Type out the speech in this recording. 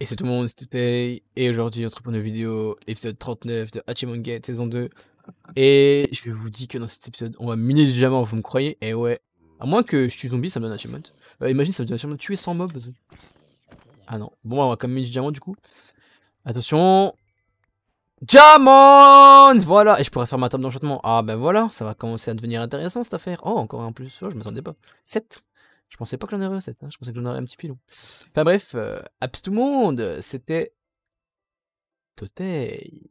Et c'est tout le monde, c'était et aujourd'hui on une vidéo, épisode 39 de Hachimon Gate saison 2. Et je vous dis que dans cet épisode, on va miner diamants, vous me croyez Et ouais, à moins que je tue zombie, ça me donne Hachimon. Euh, imagine, ça me donne Hachimon tuer 100 mobs. Ah non, bon, bah, on va quand même miner diamant du coup. Attention Diamants Voilà, et je pourrais faire ma table d'enchantement. Ah ben voilà, ça va commencer à devenir intéressant cette affaire. Oh, encore un plus, oh, je m'attendais pas. 7 je pensais pas que j'en aurais 7, hein. je pensais que j'en aurais un petit pilon. Enfin bref, euh, abs tout le monde, c'était Totei.